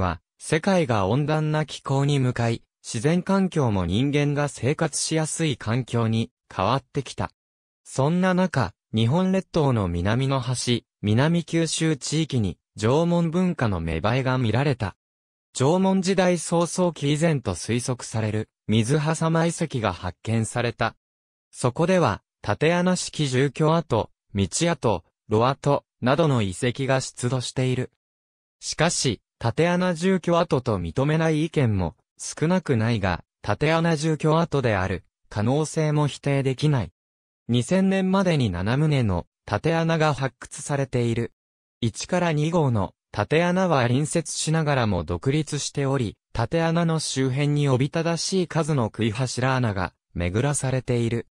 は、世界が温暖な気候に向かい、自然環境も人間が生活しやすい環境に変わってきた。そんな中、日本列島の南の端、南九州地域に縄文文化の芽生えが見られた。縄文時代早々期以前と推測される水挟ま遺跡が発見された。そこでは、縦穴式住居跡、道跡、炉跡、などの遺跡が出土している。しかし、縦穴住居跡と認めない意見も少なくないが、縦穴住居跡である可能性も否定できない。2000年までに7棟の縦穴が発掘されている。1から2号の縦穴は隣接しながらも独立しており、縦穴の周辺におびただしい数の食い柱穴が巡らされている。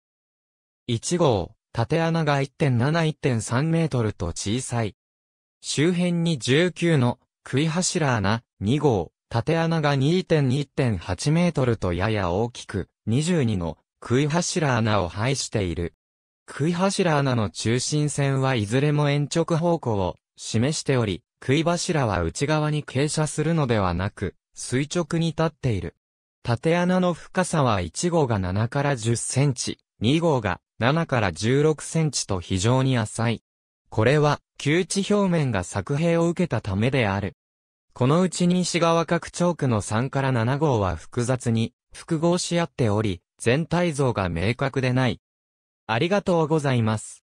1号、縦穴が1.7、1.3メートルと小さい。周辺に19の杭柱穴、2号、縦穴が2.1.8メートルとやや大きく、22の杭柱穴を配している。杭柱穴の中心線はいずれも延直方向を示しており、杭柱は内側に傾斜するのではなく、垂直に立っている。縦穴の深さは1号が7から10センチ、2号が7から16センチと非常に浅い。これは、旧地表面が作兵を受けたためである。このうち西側各チョ区の3から7号は複雑に複合し合っており、全体像が明確でない。ありがとうございます。